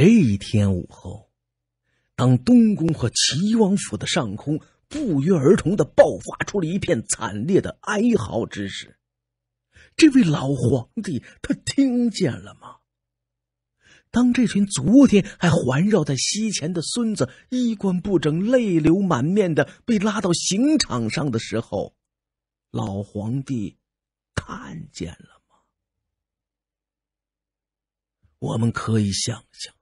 这一天午后，当东宫和齐王府的上空不约而同的爆发出了一片惨烈的哀嚎之时，这位老皇帝他听见了吗？当这群昨天还环绕在西前的孙子衣冠不整、泪流满面的被拉到刑场上的时候，老皇帝看见了吗？我们可以想象。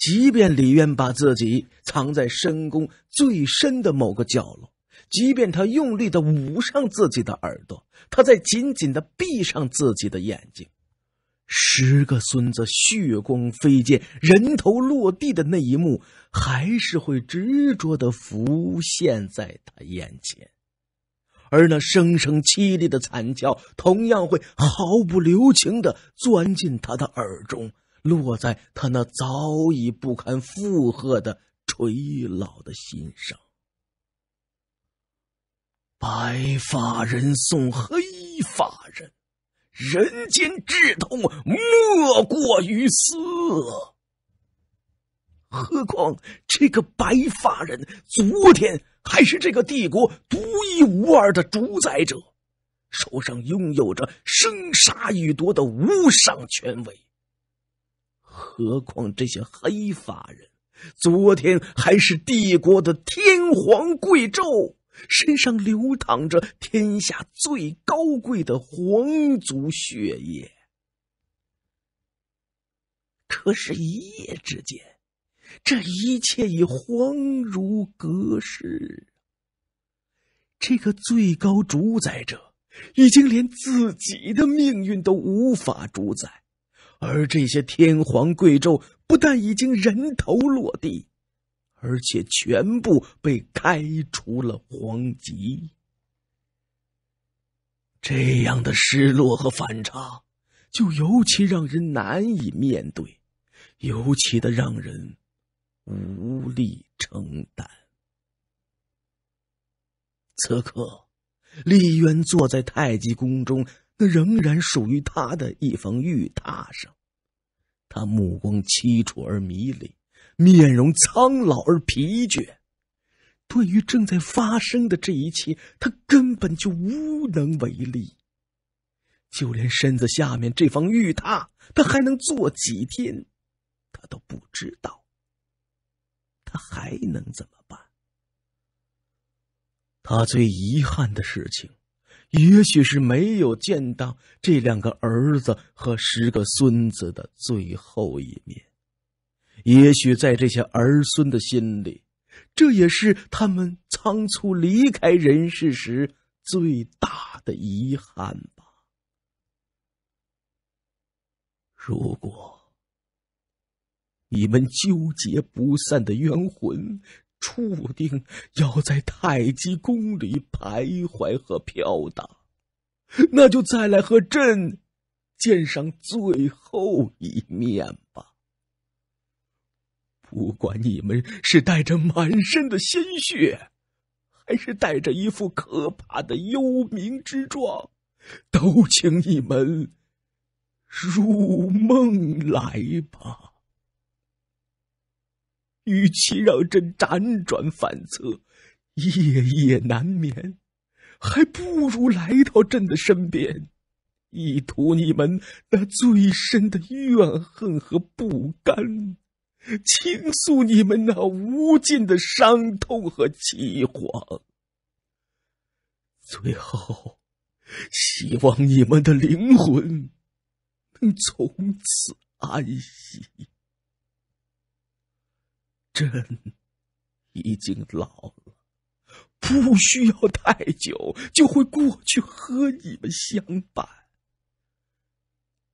即便李渊把自己藏在深宫最深的某个角落，即便他用力的捂上自己的耳朵，他在紧紧的闭上自己的眼睛，十个孙子血光飞溅、人头落地的那一幕，还是会执着的浮现在他眼前，而那声声凄厉的惨叫，同样会毫不留情的钻进他的耳中。落在他那早已不堪负荷的垂老的心上。白发人送黑发人，人间至痛，莫过于此。何况这个白发人，昨天还是这个帝国独一无二的主宰者，手上拥有着生杀予夺的无上权威。何况这些黑发人，昨天还是帝国的天皇贵胄，身上流淌着天下最高贵的皇族血液。可是，一夜之间，这一切已恍如隔世。这个最高主宰者，已经连自己的命运都无法主宰。而这些天皇贵胄不但已经人头落地，而且全部被开除了皇籍。这样的失落和反差，就尤其让人难以面对，尤其的让人无力承担。此刻，李渊坐在太极宫中。那仍然属于他的一方玉榻上，他目光凄楚而迷离，面容苍老而疲倦。对于正在发生的这一切，他根本就无能为力。就连身子下面这方玉榻，他还能坐几天，他都不知道。他还能怎么办？他最遗憾的事情。也许是没有见到这两个儿子和十个孙子的最后一面，也许在这些儿孙的心里，这也是他们仓促离开人世时最大的遗憾吧。如果你们纠结不散的冤魂。注定要在太极宫里徘徊和飘荡，那就再来和朕见上最后一面吧。不管你们是带着满身的鲜血，还是带着一副可怕的幽冥之状，都请你们入梦来吧。与其让朕辗转反侧、夜夜难眠，还不如来到朕的身边，以图你们那最深的怨恨和不甘，倾诉你们那无尽的伤痛和凄惶。最后，希望你们的灵魂能从此安息。朕已经老了，不需要太久就会过去，和你们相伴。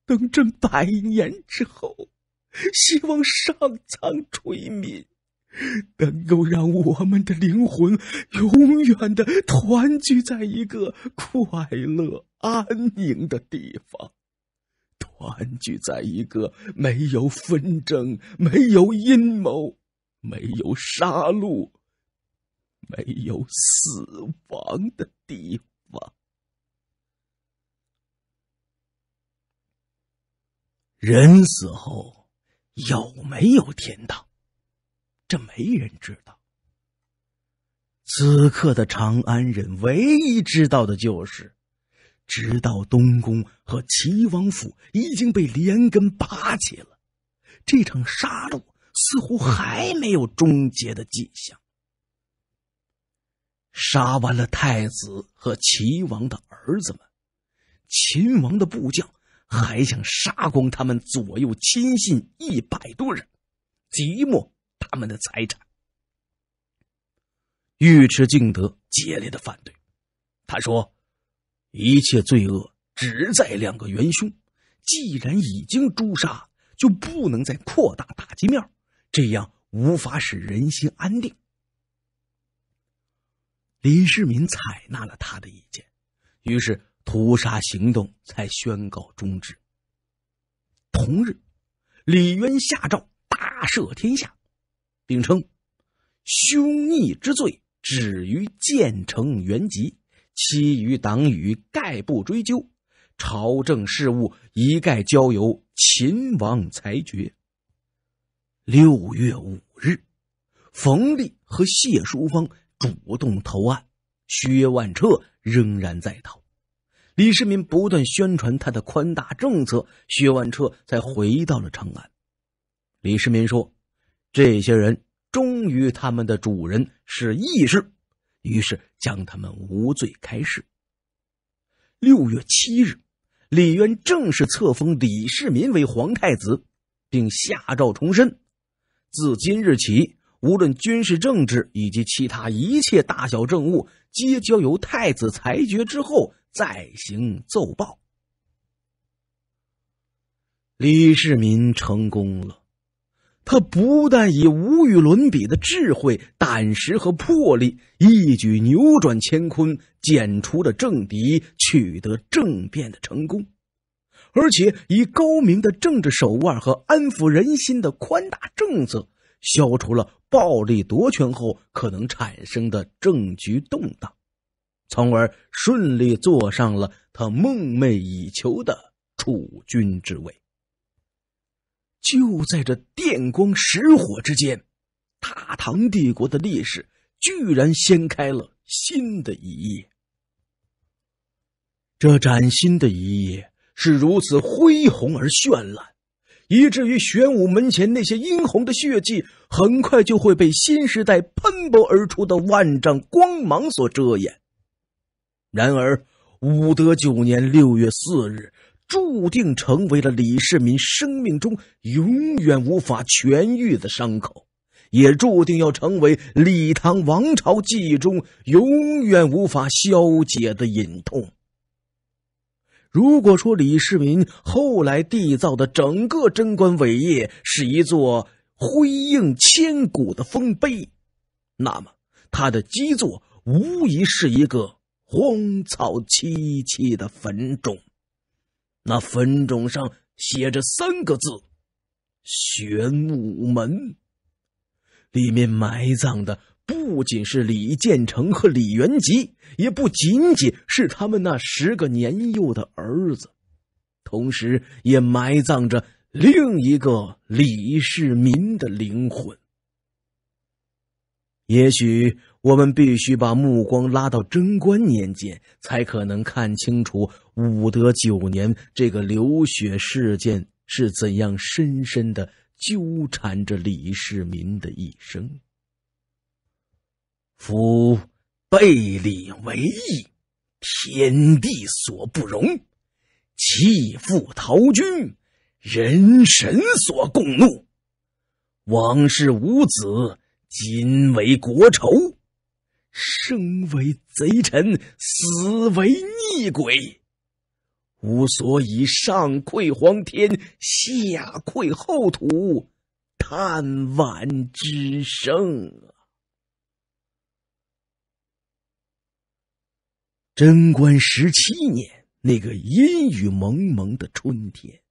等朕百年之后，希望上苍垂悯，能够让我们的灵魂永远的团聚在一个快乐安宁的地方，团聚在一个没有纷争、没有阴谋。没有杀戮，没有死亡的地方。人死后有没有天堂？这没人知道。此刻的长安人唯一知道的就是，直到东宫和齐王府已经被连根拔起了，这场杀戮。似乎还没有终结的迹象。杀完了太子和齐王的儿子们，秦王的部将还想杀光他们左右亲信一百多人，即没他们的财产。尉迟敬德接连的反对，他说：“一切罪恶只在两个元凶，既然已经诛杀，就不能再扩大打击面。”这样无法使人心安定。李世民采纳了他的意见，于是屠杀行动才宣告终止。同日，李渊下诏大赦天下，并称：“凶逆之罪止于建成、元吉，其余党羽概不追究。朝政事务一概交由秦王裁决。”六月五日，冯立和谢淑芳主动投案，薛万彻仍然在逃。李世民不断宣传他的宽大政策，薛万彻才回到了长安。李世民说：“这些人忠于他们的主人，是义士。”于是将他们无罪开释。六月七日，李渊正式册封李世民为皇太子，并下诏重申。自今日起，无论军事、政治以及其他一切大小政务，皆交由太子裁决，之后再行奏报。李世民成功了，他不但以无与伦比的智慧、胆识和魄力，一举扭转乾坤，剪除了政敌，取得政变的成功。而且以高明的政治手腕和安抚人心的宽大政策，消除了暴力夺权后可能产生的政局动荡，从而顺利坐上了他梦寐以求的储君之位。就在这电光石火之间，大唐帝国的历史居然掀开了新的一页。这崭新的一页。是如此恢宏而绚烂，以至于玄武门前那些殷红的血迹，很快就会被新时代喷薄而出的万丈光芒所遮掩。然而，武德九年六月四日，注定成为了李世民生命中永远无法痊愈的伤口，也注定要成为李唐王朝记忆中永远无法消解的隐痛。如果说李世民后来缔造的整个贞观伟业是一座辉映千古的丰碑，那么他的基座无疑是一个荒草萋萋的坟冢。那坟冢上写着三个字：“玄武门”，里面埋葬的。不仅是李建成和李元吉，也不仅仅是他们那十个年幼的儿子，同时也埋葬着另一个李世民的灵魂。也许我们必须把目光拉到贞观年间，才可能看清楚武德九年这个流血事件是怎样深深的纠缠着李世民的一生。夫背礼为义，天地所不容；弃父逃君，人神所共怒。往事无子，今为国仇；生为贼臣，死为逆鬼。吾所以上愧皇天，下愧后土，贪晚之生啊！贞观十七年，那个阴雨蒙蒙的春天，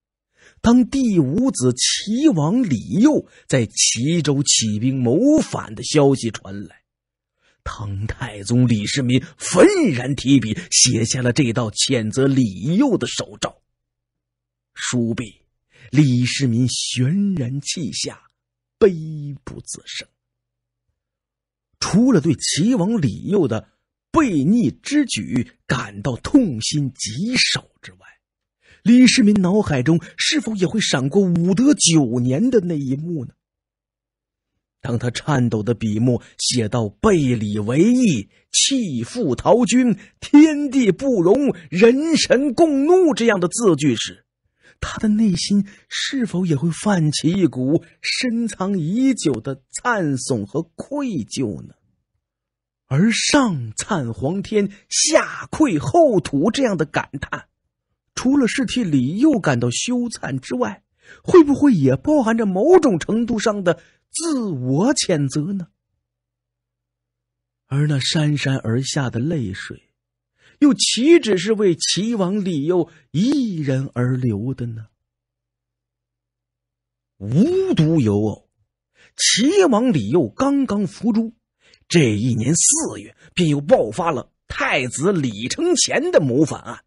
当第五子齐王李佑在齐州起兵谋反的消息传来，唐太宗李世民愤然提笔写下了这道谴责李佑的手诏。书毕，李世民悬然泣下，悲不自胜。除了对齐王李佑的。悖逆之举感到痛心疾首之外，李世民脑海中是否也会闪过武德九年的那一幕呢？当他颤抖的笔墨写到“背礼为义，弃父逃军，天地不容，人神共怒”这样的字句时，他的内心是否也会泛起一股深藏已久的赞悚和愧疚呢？而上灿皇天，下愧后土，这样的感叹，除了是替李佑感到羞惭之外，会不会也包含着某种程度上的自我谴责呢？而那潸潸而下的泪水，又岂止是为齐王李佑一人而流的呢？无独有偶，齐王李佑刚刚伏诛。这一年四月，便又爆发了太子李承乾的谋反案。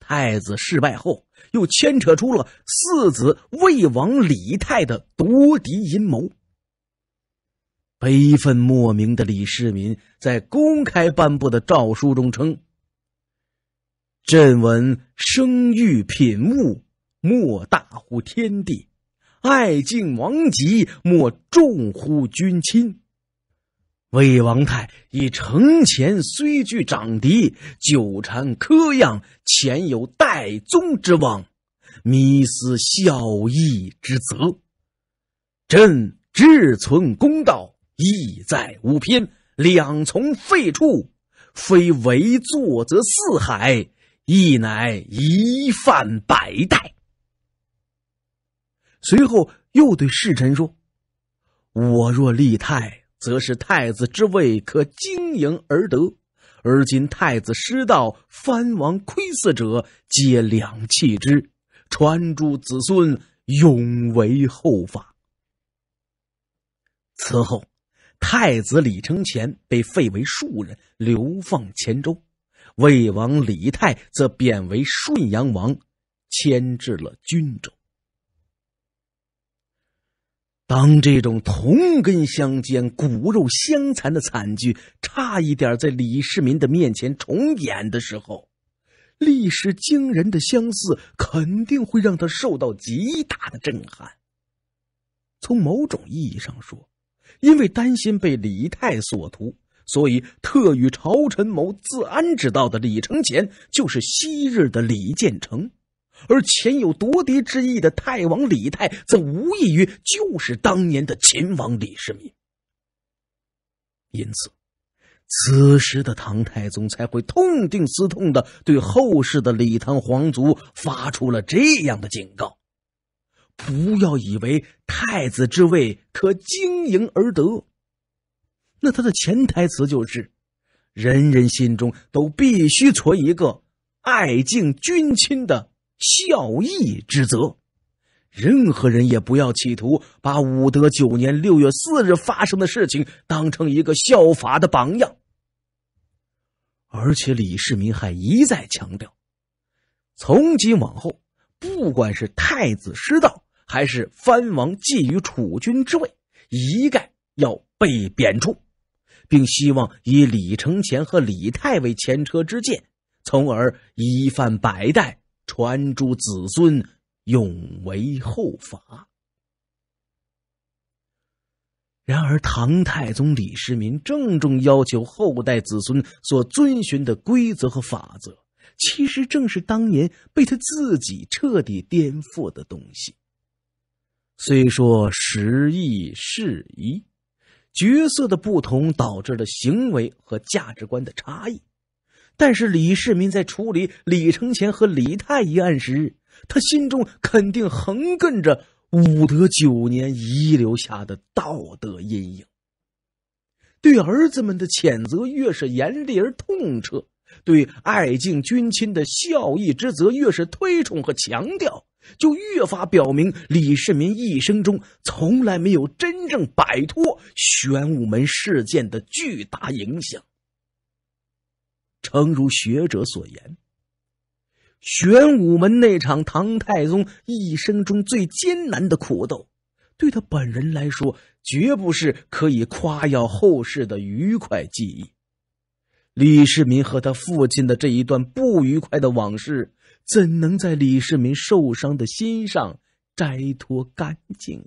太子失败后，又牵扯出了四子魏王李泰的夺嫡阴谋。悲愤莫名的李世民在公开颁布的诏书中称：“朕闻生育品物，莫大乎天地；爱敬王极，莫重乎君亲。”魏王泰以城前虽据长敌，久缠科样，前有代宗之望，迷思孝义之责。朕志存公道，意在无偏，两从废黜，非为作则，四海亦乃一犯百代。随后又对侍臣说：“我若立泰。”则是太子之位可经营而得，而今太子失道，藩王窥伺者皆两弃之，传诸子孙，永为后法。此后，太子李承乾被废为庶人，流放黔州；魏王李泰则贬为顺阳王，迁至了均州。当这种同根相煎、骨肉相残的惨剧差一点在李世民的面前重演的时候，历史惊人的相似肯定会让他受到极大的震撼。从某种意义上说，因为担心被李泰所图，所以特与朝臣谋自安之道的李承乾，就是昔日的李建成。而前有夺嫡之意的太王李泰，则无异于就是当年的秦王李世民。因此，此时的唐太宗才会痛定思痛的对后世的李唐皇族发出了这样的警告：不要以为太子之位可经营而得。那他的潜台词就是，人人心中都必须存一个爱敬君亲的。孝义之责，任何人也不要企图把武德九年六月四日发生的事情当成一个效法的榜样。而且李世民还一再强调，从今往后，不管是太子失道，还是藩王觊觎储君之位，一概要被贬黜，并希望以李承乾和李泰为前车之鉴，从而一范百代。传诸子孙，永为后法。然而，唐太宗李世民郑重要求后代子孙所遵循的规则和法则，其实正是当年被他自己彻底颠覆的东西。虽说时移事移，角色的不同导致了行为和价值观的差异。但是李世民在处理李承乾和李太一案时，他心中肯定横亘着武德九年遗留下的道德阴影。对儿子们的谴责越是严厉而痛彻，对爱敬君亲的孝义之责越是推崇和强调，就越发表明李世民一生中从来没有真正摆脱玄武门事件的巨大影响。诚如学者所言，玄武门那场唐太宗一生中最艰难的苦斗，对他本人来说，绝不是可以夸耀后世的愉快记忆。李世民和他父亲的这一段不愉快的往事，怎能在李世民受伤的心上摘脱干净？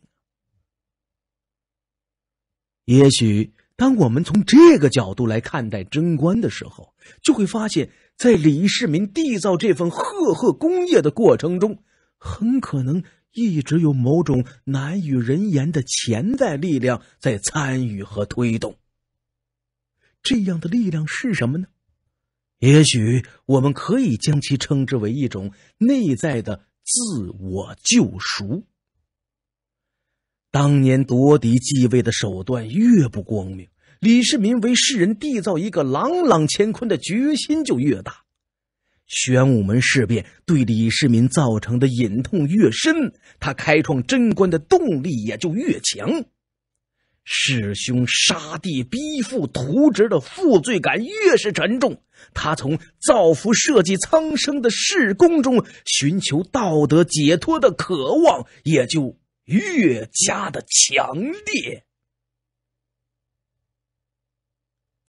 也许。当我们从这个角度来看待贞观的时候，就会发现，在李世民缔造这份赫赫功业的过程中，很可能一直有某种难与人言的潜在力量在参与和推动。这样的力量是什么呢？也许我们可以将其称之为一种内在的自我救赎。当年夺嫡继位的手段越不光明，李世民为世人缔造一个朗朗乾坤的决心就越大；玄武门事变对李世民造成的隐痛越深，他开创贞观的动力也就越强；弑兄杀弟逼父屠侄的负罪感越是沉重，他从造福社稷苍生的仕功中寻求道德解脱的渴望也就。越加的强烈。